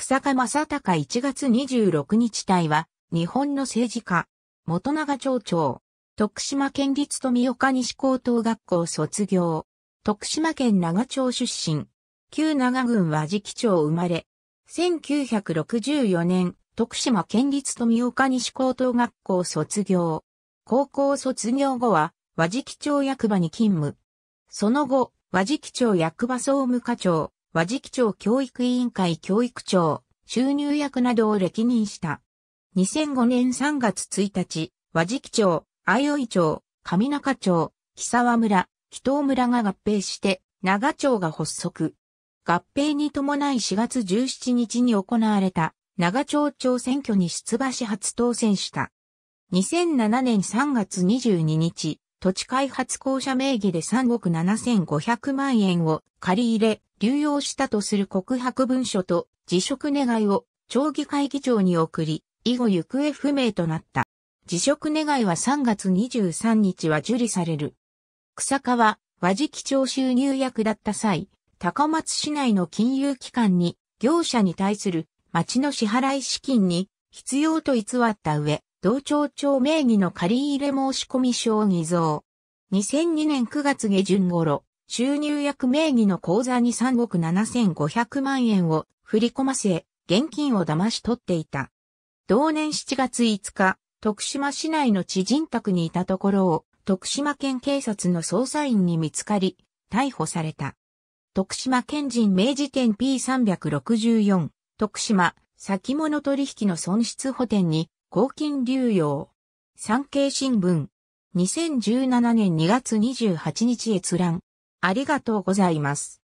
草加正隆1月26日隊は、日本の政治家、元長町長、徳島県立富岡西高等学校卒業、徳島県長町出身、旧長郡和敷町生まれ、1964年、徳島県立富岡西高等学校卒業。高校卒業後は、和敷町役場に勤務。その後、和敷町役場総務課長、和時期庁教育委員会教育長、収入役などを歴任した。2005年3月1日、和時期町、相生町、上中町、木沢村、木頭村が合併して、長町が発足。合併に伴い4月17日に行われた長町長選挙に出馬し初当選した。2007年3月22日、土地開発公社名義で3億7500万円を借り入れ、流用したとする告白文書と辞職願を町議会議長に送り、以後行方不明となった。辞職願は3月23日は受理される。草加は和事基調収入役だった際、高松市内の金融機関に業者に対する町の支払い資金に必要と偽った上、同町長名義の借り入れ申込書を偽造。2002年9月下旬頃、収入役名義の口座に3億7500万円を振り込ませ、現金を騙し取っていた。同年7月5日、徳島市内の知人宅にいたところを、徳島県警察の捜査員に見つかり、逮捕された。徳島県人明治店 P364、徳島、先物取引の損失補填に合金流用。産経新聞。2017年2月28日閲覧。ありがとうございます。